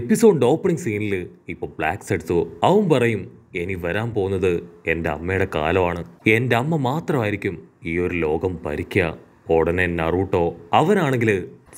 എപ്പിസോഡിൻ്റെ opening സീനിൽ ഇപ്പോൾ blanks എടുത്തു അവൻ പറയും ഇനി വരാൻ പോകുന്നത് എൻ്റെ അമ്മയുടെ കാലമാണ് എൻ്റെ അമ്മ മാത്രമായിരിക്കും ഈ ഒരു ലോകം ഭരിക്കുക ഉടനെ നറൂട്ടോ അവനാണെങ്കിൽ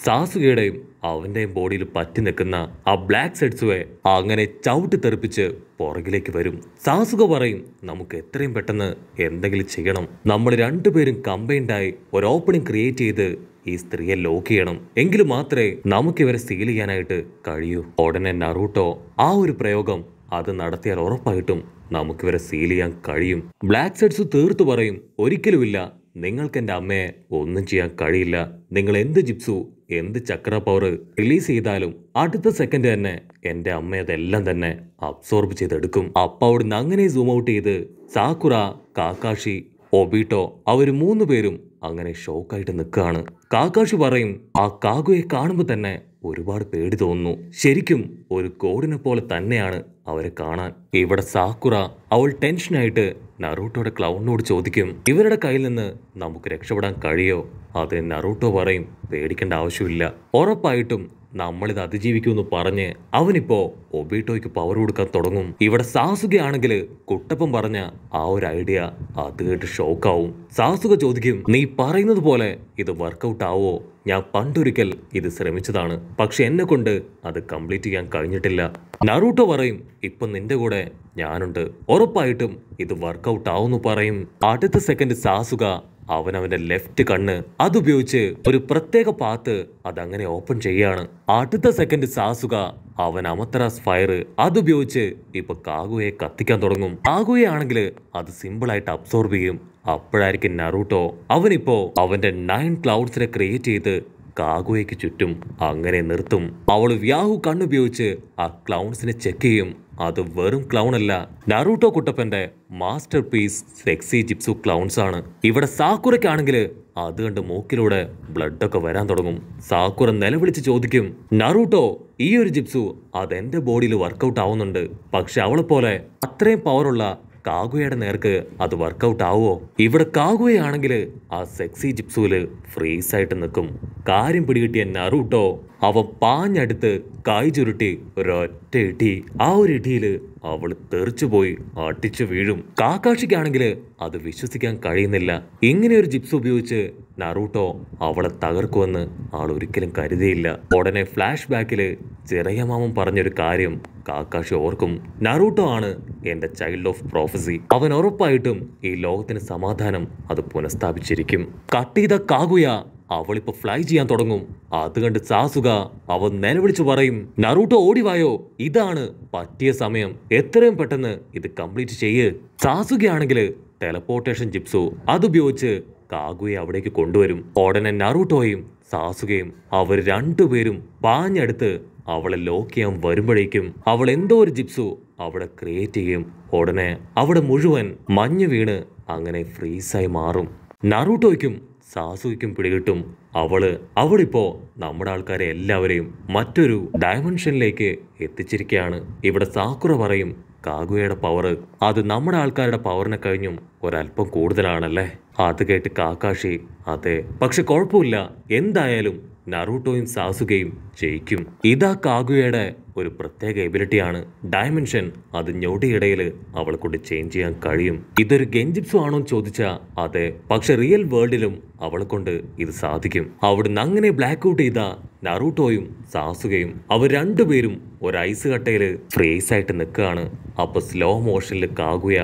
സാസുകയുടെയും അവൻ്റെയും ബോഡിയിൽ പറ്റി നിൽക്കുന്ന ആ ബ്ലാക്ക് സെഡ്സുവെ അങ്ങനെ ചവിട്ടി തെറിപ്പിച്ച് പുറകിലേക്ക് വരും സാസുക പറയും നമുക്ക് എത്രയും പെട്ടെന്ന് എന്തെങ്കിലും ചെയ്യണം നമ്മൾ രണ്ടുപേരും കമ്പൈൻഡായി ഒരു ഓപ്പണിംഗ് ക്രിയേറ്റ് ചെയ്ത് ഈ സ്ത്രീയെ ലോക്ക് ചെയ്യണം എങ്കിൽ മാത്രമേ നമുക്ക് ഇവരെ സീൽ ചെയ്യാനായിട്ട് കഴിയൂ ഉടനെ നറൂട്ടോ ആ ഒരു പ്രയോഗം അത് നടത്തിയാൽ ഉറപ്പായിട്ടും നമുക്കിവരെ സീൽ ചെയ്യാൻ കഴിയും ബ്ലാക്ക് സെഡ്സ് തീർത്തു പറയും ഒരിക്കലുമില്ല നിങ്ങൾക്ക് എൻ്റെ അമ്മയെ ഒന്നും ചെയ്യാൻ കഴിയില്ല നിങ്ങൾ എന്ത് ജിപ്സു എന്ത് ചക്ര പവർ റിലീസ് ചെയ്താലും അടുത്ത സെക്കൻഡ് തന്നെ എൻ്റെ അമ്മ അതെല്ലാം തന്നെ അബ്സോർബ് ചെയ്തെടുക്കും അപ്പ അവിടുന്ന് അങ്ങനെ സൂം ഔട്ട് ചെയ്ത് സാക്കുറ കാക്കാഷി ഒബീട്ടോ അവർ മൂന്ന് പേരും അങ്ങനെ ഷോക്കായിട്ട് നിൽക്കുകയാണ് കാക്കാഷി പറയും ആ കാഗുയെ കാണുമ്പോൾ തന്നെ ഒരുപാട് പേടി തോന്നുന്നു ശരിക്കും ഒരു കോടിനെ പോലെ തന്നെയാണ് അവരെ കാണാൻ ഇവിടെ സാക്കുറ അവൾ ടെൻഷനായിട്ട് നറൂട്ടോയുടെ ക്ലൗണിനോട് ചോദിക്കും ഇവരുടെ കയ്യിൽ നിന്ന് നമുക്ക് രക്ഷപ്പെടാൻ കഴിയോ അത് നറൂട്ടോ പറയും പേടിക്കേണ്ട ആവശ്യമില്ല ഉറപ്പായിട്ടും നമ്മളിത് അതിജീവിക്കുമെന്ന് പറഞ്ഞ് അവനിപ്പോ ഒബീട്ടോയ്ക്ക് പവർ കൊടുക്കാൻ തുടങ്ങും ഇവിടെ സാസുകയാണെങ്കിൽ കുട്ടപ്പം പറഞ്ഞ ആ ഒരു ഐഡിയ അത് കേട്ട് ഷോക്കാവും സാസുക ചോദിക്കും നീ പറയുന്നത് പോലെ ഇത് വർക്കൗട്ട് ആവോ ഞാൻ പണ്ടൊരിക്കൽ ഇത് ശ്രമിച്ചതാണ് പക്ഷെ എന്നെ കൊണ്ട് അത് കംപ്ലീറ്റ് ചെയ്യാൻ കഴിഞ്ഞിട്ടില്ല നറൂട്ടോ പറയും ഇപ്പം നിന്റെ കൂടെ ഞാനുണ്ട് ഉറപ്പായിട്ടും ഇത് വർക്കൗട്ട് ആവുമെന്ന് പറയും അടുത്ത സെക്കൻഡ് സാസുക അവന്റെ ലെഫ്റ്റ് കണ്ണ് അതുപയോഗിച്ച് ഒരു പ്രത്യേക പാത്ത് അതങ്ങനെ ഓപ്പൺ ചെയ്യാണ് അടുത്ത സെക്കൻഡ് സാസുക അവൻ അമത്രാസ് ഫയർ അതുപയോഗിച്ച് ഇപ്പൊ കാഗുയെ കത്തിക്കാൻ തുടങ്ങും കാഗുയെ ആണെങ്കിൽ അത് സിമ്പിളായിട്ട് അബ്സോർബ് ചെയ്യും അപ്പോഴായിരിക്കും നറൂട്ടോ അവനിപ്പോ അവന്റെ നയൻ ക്ലൗഡ്സിനെ ക്രിയേറ്റ് ചെയ്ത് കാഗോയ്ക്ക് ചുറ്റും അങ്ങനെ നിർത്തും അവൾ വ്യാഹു കണ്ണുപയോഗിച്ച് ആ ക്ലൗൺസിനെ ചെക്ക് ചെയ്യും അത് വെറും ക്ലൗൺ അല്ല നറൂട്ടോ കുട്ടപ്പന്റെ master piece sexy gypsy clowns ആണ് ഇവിടെ സാക്കുറയ്ക്കാണെങ്കിൽ അത് കണ്ട് മൂക്കിലൂടെ ബ്ലഡൊക്കെ വരാൻ തുടങ്ങും സാക്കുറ നിലവിളിച്ച് ചോദിക്കും നറൂട്ടോ ഈ ഒരു ജിപ്സു അതെന്റെ ബോഡിയിൽ വർക്കൗട്ട് ആവുന്നുണ്ട് പക്ഷെ പോലെ അത്രയും പവറുള്ള കാഗുയുടെ നേർക്ക് അത് വർക്കൗട്ട് ആവുമോ ഇവിടെ കാഗുയാണെങ്കിൽ ആ സെക്സി ജിപ്സുവിൽ ഫ്രീസ് ആയിട്ട് നിൽക്കും കാര്യം പിടികിട്ടിയ നറൂട്ടോ അവ പാഞ്ഞടുത്ത് കായ് ചുരുട്ടി ഒരൊറ്റ ഇടി ആ ഒരു ഇടിയിൽ അവൾ തെറിച്ചുപോയി അടിച്ചു വീഴും കാക്കാക്ഷിക്കാണെങ്കിൽ അത് വിശ്വസിക്കാൻ കഴിയുന്നില്ല ഇങ്ങനെ ഒരു ജിപ്സ് ഉപയോഗിച്ച് നറൂട്ടോ അവളെ തകർക്കുമെന്ന് ആൾ ഒരിക്കലും കരുതിയില്ല ഉടനെ ഫ്ലാഷ് ബാക്കിൽ ചെറിയ മാമൻ പറഞ്ഞൊരു കാര്യം കാക്കാഷി ഓർക്കും നറൂട്ടോ ആണ് എൻ്റെ ചൈൽഡ് ഓഫ് പ്രോഫസി അവൻ ഉറപ്പായിട്ടും ഈ ലോകത്തിന് സമാധാനം അത് പുനഃസ്ഥാപിച്ചിരിക്കും കട്ട് കാകുയ കാഗുയ അവളിപ്പോൾ ഫ്ലൈ ചെയ്യാൻ തുടങ്ങും അത് കണ്ട് സാസുക അവൻ നിലവിളിച്ചു പറയും നറൂട്ടോ ഓടിവായോ ഇതാണ് പറ്റിയ സമയം എത്രയും പെട്ടെന്ന് ഇത് കംപ്ലീറ്റ് ചെയ്യ് സാസുകയാണെങ്കിൽ ടെലപ്പോർട്ടേഷൻ ജിപ്സോ അതുപയോഗിച്ച് കാഗുയെ അവിടേക്ക് കൊണ്ടുവരും ഉടനെ നറൂട്ടോയും സാസുകയും അവർ രണ്ടുപേരും പാഞ്ഞെടുത്ത് അവളെ ലോക്ക് ചെയ്യാൻ വരുമ്പോഴേക്കും അവൾ എന്തോ ഒരു ജിപ്സു അവിടെ ക്രിയേറ്റ് ചെയ്യും ഉടനെ അവിടെ മുഴുവൻ മഞ്ഞ് വീണ് അങ്ങനെ ഫ്രീസായി മാറും നറൂട്ടോയ്ക്കും സാസുയ്ക്കും പിടികിട്ടും അവള് അവളിപ്പോ നമ്മുടെ ആൾക്കാരെ എല്ലാവരെയും മറ്റൊരു ഡയമെൻഷനിലേക്ക് എത്തിച്ചിരിക്കുകയാണ് ഇവിടെ സാക്കുറ പറയും കാഗുയുടെ പവർ അത് നമ്മുടെ ആൾക്കാരുടെ പവറിനെ കഴിഞ്ഞും ഒരല്പം കൂടുതലാണല്ലേ അത് കേട്ട് കാക്കാഷി അതെ പക്ഷെ കുഴപ്പമില്ല എന്തായാലും നറൂട്ടോയും സാസുകയും ജയിക്കും ഇതാ കാഗുയയുടെ ഒരു പ്രത്യേക എബിലിറ്റിയാണ് ഡയമെൻഷൻ അത് ഞൊടിയിടയിൽ അവളെക്കൊണ്ട് ചേഞ്ച് ചെയ്യാൻ കഴിയും ഇതൊരു ഗെഞ്ചിപ്സോ ആണോ എന്ന് ചോദിച്ചാൽ അതെ പക്ഷെ റിയൽ വേൾഡിലും അവളെക്കൊണ്ട് കൊണ്ട് ഇത് സാധിക്കും അവിടുന്ന് അങ്ങനെ ബ്ലാക്ക് ഔട്ട് ചെയ്ത നറൂട്ടോയും സാസുകയും അവർ രണ്ടുപേരും ഒരു ഐസ് കട്ടയിൽ ഫ്രീസ് ആയിട്ട് നിൽക്കുകയാണ് അപ്പോൾ സ്ലോ മോഷനിൽ കാഗുയ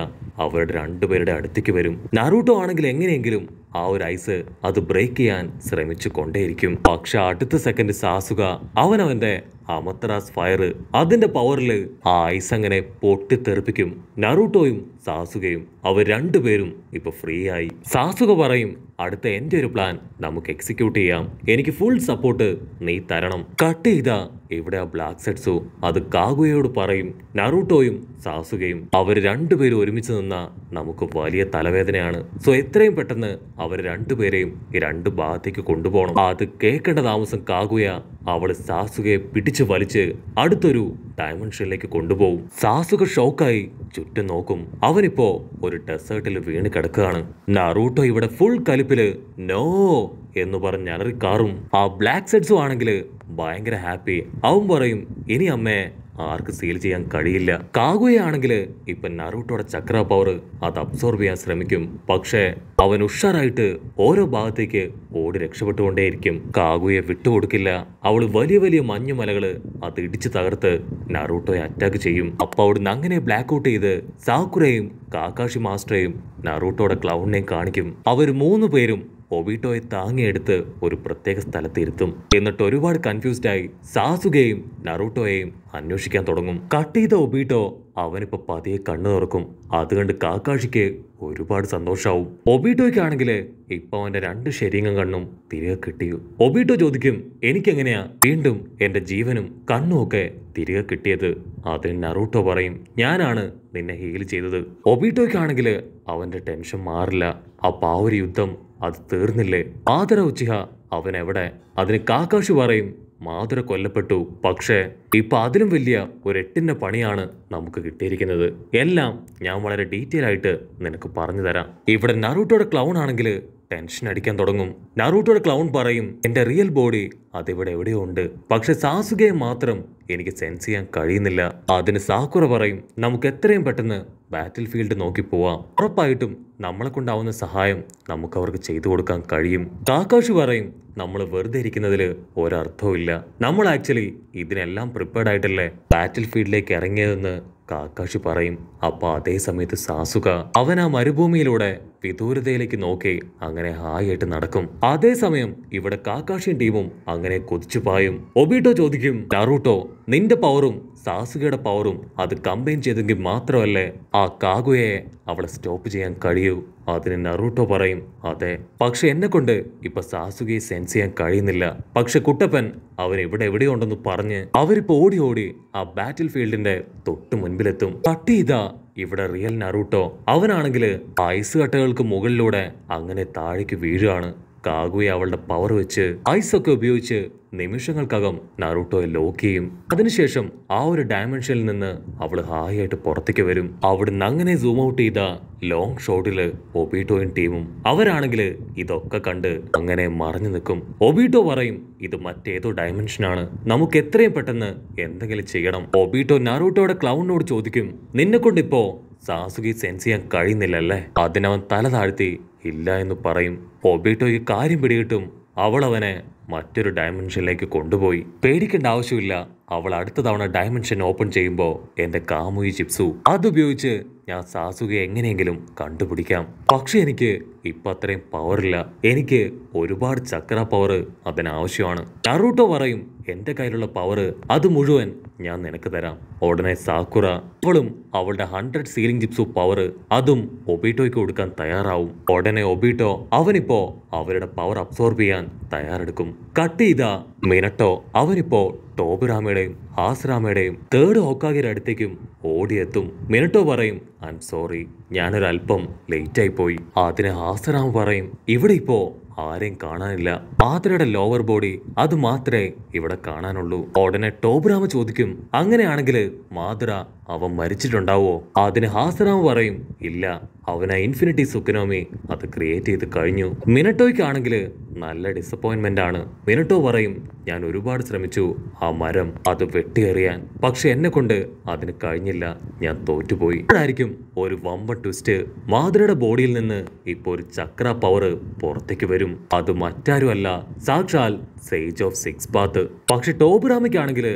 അവരുടെ രണ്ടുപേരുടെ അടുത്തേക്ക് വരും നറൂട്ടോ ആണെങ്കിൽ എങ്ങനെയെങ്കിലും ആ ഒരു ഐസ് അത് ബ്രേക്ക് ചെയ്യാൻ ശ്രമിച്ചു കൊണ്ടേയിരിക്കും പക്ഷെ അടുത്ത സെക്കൻഡ് സാസുക അവനവൻ്റെ അമത്രാസ് ഫയർ അതിന്റെ പവറിൽ ആ ഐസ് അങ്ങനെ പൊട്ടിത്തെറിപ്പിക്കും നറൂട്ടോയും സാസുകയും അവർ രണ്ടുപേരും ഇപ്പൊ ഫ്രീ ആയി സാസുക പറയും അടുത്ത എൻ്റെ ഒരു പ്ലാൻ നമുക്ക് എക്സിക്യൂട്ട് ചെയ്യാം എനിക്ക് ഫുൾ സപ്പോർട്ട് നീ തരണം കട്ട് ചെയ്ത ഇവിടെ ആ ബ്ലാക്ക് സെറ്റ്സോ അത് കാഗുയോട് പറയും നറൂട്ടോയും സാസുകയും അവർ രണ്ടുപേരും ഒരുമിച്ച് നിന്ന നമുക്ക് വലിയ തലവേദനയാണ് സോ എത്രയും പെട്ടെന്ന് അവർ രണ്ടുപേരെയും ഈ രണ്ട് ഭാഗത്തേക്ക് കൊണ്ടുപോകണം അത് കേൾക്കേണ്ട താമസം കാഗുയ അവള് സാസുകയെ പിടിച്ചു വലിച്ച് അടുത്തൊരു ഡയമെൻഷനിലേക്ക് കൊണ്ടുപോകും സാസുക ഷോക്കായി ചുറ്റും നോക്കും അവനിപ്പോ ഒരു ഡെസേർട്ടിൽ വീണ് കിടക്കുകയാണ് നറൂട്ടോ ഇവിടെ ഫുൾ കലിപ്പില് നോ എന്ന് പറഞ്ഞ് അലറി കാറും ആ ബ്ലാക്ക് സെഡ്സും ആണെങ്കിൽ ഭയങ്കര ഹാപ്പി അവൻ പറയും ഇനി അമ്മേ ആർക്ക് സെയിൽ ചെയ്യാൻ കഴിയില്ല കാകുയാണെങ്കിൽ ഇപ്പൊ നറൂട്ടോടെ ചക്ര പവർ അത് അബ്സോർബ് ചെയ്യാൻ ശ്രമിക്കും പക്ഷേ അവൻ ഉഷാറായിട്ട് ഓരോ ഭാഗത്തേക്ക് ഓടി രക്ഷപ്പെട്ടുകൊണ്ടേയിരിക്കും കാകുയെ വിട്ടുകൊടുക്കില്ല അവൾ വലിയ വലിയ മലകള് അത് ഇടിച്ചു തകർത്ത് നറൂട്ടോയെ അറ്റാക്ക് ചെയ്യും അപ്പൊ അവിടുന്ന് അങ്ങനെ ബ്ലാക്ക് ഔട്ട് ചെയ്ത് സാക്കുരയും കാക്കാഷി മാസ്റ്ററെയും നറൂട്ടോടെ ക്ലൗണിനെയും കാണിക്കും അവർ മൂന്ന് പേരും ഒബീട്ടോയെ താങ്ങിയെടുത്ത് ഒരു പ്രത്യേക സ്ഥലത്തിരുത്തും എന്നിട്ട് ഒരുപാട് കൺഫ്യൂസ്ഡായി സാസുകയും നറൂട്ടോയെയും അന്വേഷിക്കാൻ തുടങ്ങും കട്ട് ചെയ്ത ഒബീട്ടോ അവനിപ്പോൾ പതിയെ കണ്ണു തുറക്കും അതുകൊണ്ട് കാക്കാഷിക്ക് ഒരുപാട് സന്തോഷമാവും ഒബീട്ടോയ്ക്കാണെങ്കിൽ ഇപ്പം അവൻ്റെ രണ്ട് ശരീരം കണ്ണും തിരികെ കിട്ടി ഒബിറ്റോ ചോദിക്കും എനിക്കെങ്ങനെയാ വീണ്ടും എൻ്റെ ജീവനും കണ്ണും ഒക്കെ തിരികെ കിട്ടിയത് അതിന് നറൂട്ടോ പറയും ഞാനാണ് നിന്നെ ഹീൽ ചെയ്തത് ഒബീട്ടോയ്ക്കാണെങ്കിൽ അവൻ്റെ ടെൻഷൻ മാറില്ല അപ്പോൾ ആ ഒരു യുദ്ധം അത് തീർന്നില്ലേ ആദര ഉച്ചിഹ അവനെവിടെ അതിന് കാക്കാശു പറയും മാധുര കൊല്ലപ്പെട്ടു പക്ഷേ ഇപ്പൊ അതിലും വലിയ ഒരു എട്ടിന്റെ പണിയാണ് നമുക്ക് കിട്ടിയിരിക്കുന്നത് എല്ലാം ഞാൻ വളരെ ഡീറ്റെയിൽ ആയിട്ട് നിനക്ക് പറഞ്ഞു തരാം ഇവിടെ നറൂട്ടോടെ ക്ലൗൺ ആണെങ്കിൽ ടെൻഷൻ അടിക്കാൻ തുടങ്ങും നറൂട്ടോടെ ക്ലൗൺ പറയും എൻ്റെ റിയൽ ബോഡി അതിവിടെ എവിടെയോ ഉണ്ട് പക്ഷെ സാസുകയെ മാത്രം എനിക്ക് സെൻസ് ചെയ്യാൻ കഴിയുന്നില്ല അതിന് സാക്കുറ പറയും നമുക്ക് എത്രയും പെട്ടെന്ന് ബാറ്റിൽ ഫീൽഡ് നോക്കി പോവാം ഉറപ്പായിട്ടും നമ്മളെ കൊണ്ടാവുന്ന സഹായം നമുക്ക് അവർക്ക് ചെയ്തു കൊടുക്കാൻ കഴിയും കാക്കാഷ് പറയും നമ്മൾ വെറുതെ ഇരിക്കുന്നതിൽ ഒരർത്ഥവുമില്ല നമ്മൾ ആക്ച്വലി ഇതിനെല്ലാം പ്രിപ്പയർഡ് ആയിട്ടല്ലേ ബാറ്റിൽ ഫീൽഡിലേക്ക് ഇറങ്ങിയതെന്ന് കാക്കാഷി പറയും അപ്പോൾ അതേ സമയത്ത് സാസുക അവൻ ആ മരുഭൂമിയിലൂടെ വിദൂരതയിലേക്ക് നോക്കി അങ്ങനെ ഹായായിട്ട് നടക്കും അതേസമയം ഇവിടെ കാക്കാഷ്യൻ ടീമും അങ്ങനെ കൊതിച്ചു പായും ഒബിട്ടോ ചോദിക്കും നറൂട്ടോ നിന്റെ പവറും സാസുകയുടെ പവറും അത് കമ്പൈൻ ചെയ്തെങ്കിൽ മാത്രമല്ലേ ആ കാഗുയെ അവളെ സ്റ്റോപ്പ് ചെയ്യാൻ കഴിയൂ അതിന് നറൂട്ടോ പറയും അതെ പക്ഷെ എന്നെ കൊണ്ട് ഇപ്പൊ സാസുകയെ സെൻസ് ചെയ്യാൻ കഴിയുന്നില്ല പക്ഷെ കുട്ടപ്പൻ അവൻ ഇവിടെ എവിടെയുണ്ടെന്ന് പറഞ്ഞ് അവരിപ്പോ ഓടി ഓടി ആ ബാറ്റിൽ ഫീൽഡിന്റെ തൊട്ട് മുൻപിലെത്തും തട്ടി ഇതാ ഇവിടെ റിയൽ നറൂട്ടോ അവനാണെങ്കിൽ ഐസ് കട്ടകൾക്ക് മുകളിലൂടെ അങ്ങനെ താഴേക്ക് വീഴുകയാണ് കാഗുയെ അവളുടെ പവർ വെച്ച് ഐസൊക്കെ ഉപയോഗിച്ച് നിമിഷങ്ങൾക്കകം നാരൂട്ടോയെ ലോക്ക് ചെയ്യും അതിനുശേഷം ആ ഒരു ഡയമെൻഷനിൽ നിന്ന് അവൾ ഹായായിട്ട് പുറത്തേക്ക് വരും അവിടുന്ന് അങ്ങനെ സൂം ഔട്ട് ചെയ്ത ലോങ് ഷോട്ടിൽ ഒബീട്ടോയും ടീമും അവരാണെങ്കിൽ ഇതൊക്കെ കണ്ട് അങ്ങനെ മറിഞ്ഞു നിൽക്കും ഒബീട്ടോ പറയും ഇത് മറ്റേതോ ഡയമെൻഷനാണ് നമുക്ക് എത്രയും പെട്ടെന്ന് എന്തെങ്കിലും ചെയ്യണം ഒബീട്ടോ നറൂട്ടോയുടെ ക്ലൗണിനോട് ചോദിക്കും നിന്നെ കൊണ്ടിപ്പോ സാസുകി സെൻസ് ചെയ്യാൻ കഴിയുന്നില്ലല്ലേ അതിനവൻ തല താഴ്ത്തി ഇല്ല എന്ന് പറയും ഈ കാര്യം പിടികിട്ടും അവൾ അവനെ മറ്റൊരു ഡയമെൻഷനിലേക്ക് കൊണ്ടുപോയി പേടിക്കേണ്ട ആവശ്യമില്ല അവൾ അടുത്ത തവണ ഡയമെൻഷൻ ഓപ്പൺ ചെയ്യുമ്പോൾ എൻ്റെ കാമുയി ചിപ്സു അതുപയോഗിച്ച് ഞാൻ സാസുകയെ എങ്ങനെയെങ്കിലും കണ്ടുപിടിക്കാം പക്ഷെ എനിക്ക് ഇപ്പൊ അത്രയും പവറില്ല എനിക്ക് ഒരുപാട് ചക്ര പവർ അതിനാവശ്യമാണ് ടറൂട്ടോ പറയും എൻ്റെ കയ്യിലുള്ള പവർ അത് മുഴുവൻ ഞാൻ നിനക്ക് തരാം ഉടനെ സാക്കുറ ഇപ്പോഴും അവളുടെ ഹൺഡ്രഡ് സീലിംഗ് ജിപ്സു പവർ അതും ഒബീട്ടോയ്ക്ക് കൊടുക്കാൻ തയ്യാറാവും ഉടനെ ഒബീട്ടോ അവനിപ്പോ അവരുടെ പവർ അബ്സോർബ് ചെയ്യാൻ തയ്യാറെടുക്കും കട്ട് ചെയ്ത മിനട്ടോ അവനിപ്പോ ടോബുരാമയുടെയും ഹാസ്രാമയുടെയും തേർഡ് ഹോക്കാഗിയുടെ അടുത്തേക്കും ഓടിയെത്തും മിനട്ടോ പറയും ഐ എം സോറി ഞാനൊരല്പം ലേറ്റായി പോയി അതിന് ഹാസറാം പറയും ഇവിടെ ഇപ്പോ ആരെയും കാണാനില്ല ആതിരയുടെ ലോവർ ബോഡി അത് മാത്രമേ ഇവിടെ കാണാനുള്ളൂ ഉടനെ ടോബ്രാമ ചോദിക്കും അങ്ങനെയാണെങ്കിൽ മാതൃ അവൻ മരിച്ചിട്ടുണ്ടാവോ അതിന് ഹാസറാമ പറയും ഇല്ല അവന ഇൻഫിനിറ്റി സുക്കനോമി അത് ക്രിയേറ്റ് ചെയ്ത് കഴിഞ്ഞു മിനട്ടോയ്ക്കാണെങ്കിൽ നല്ല ഡിസപ്പോയിൻമെന്റ് ആണ് മിനിട്ടോ പറയും ഞാൻ ഒരുപാട് ശ്രമിച്ചു ആ മരം അത് വെട്ടിയെറിയാൻ പക്ഷെ എന്നെ കൊണ്ട് അതിന് കഴിഞ്ഞില്ല ഞാൻ തോറ്റുപോയി ഇപ്പോഴായിരിക്കും ഒരു വമ്പ ട്വിസ്റ്റ് മാധുരയുടെ ബോഡിയിൽ നിന്ന് ഇപ്പോൾ ഒരു ചക്ര പവർ പുറത്തേക്ക് വരും അത് മറ്റാരുമല്ല സാക്ഷാൽ സേജ് ഓഫ് സിക്സ് പാത്ത് പക്ഷെ ടോബുറാമയ്ക്കാണെങ്കിൽ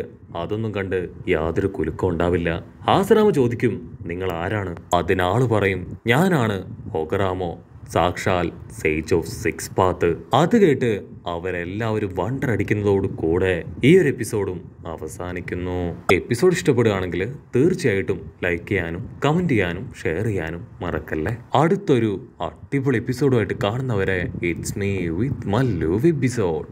അതൊന്നും കണ്ട് യാതൊരു കുലുക്കം ഉണ്ടാവില്ല ഹാസരാമ ചോദിക്കും നിങ്ങൾ ആരാണ് അതിനാള് പറയും ഞാനാണ് ഹൊഗറാമോ സാക്ഷാൽ സേജ് ഓഫ് സിക്സ് പാത്ത് അത് കേട്ട് അവരെല്ലാവരും വണ്ടർ അടിക്കുന്നതോട് കൂടെ ഈ ഒരു എപ്പിസോഡും അവസാനിക്കുന്നു എപ്പിസോഡ് ഇഷ്ടപ്പെടുകയാണെങ്കിൽ തീർച്ചയായിട്ടും ലൈക്ക് ചെയ്യാനും കമൻറ്റ് ചെയ്യാനും ഷെയർ ചെയ്യാനും മറക്കല്ലേ അടുത്തൊരു അടിപൊളി എപ്പിസോഡുമായിട്ട് കാണുന്നവരെ it's me with Mallu episode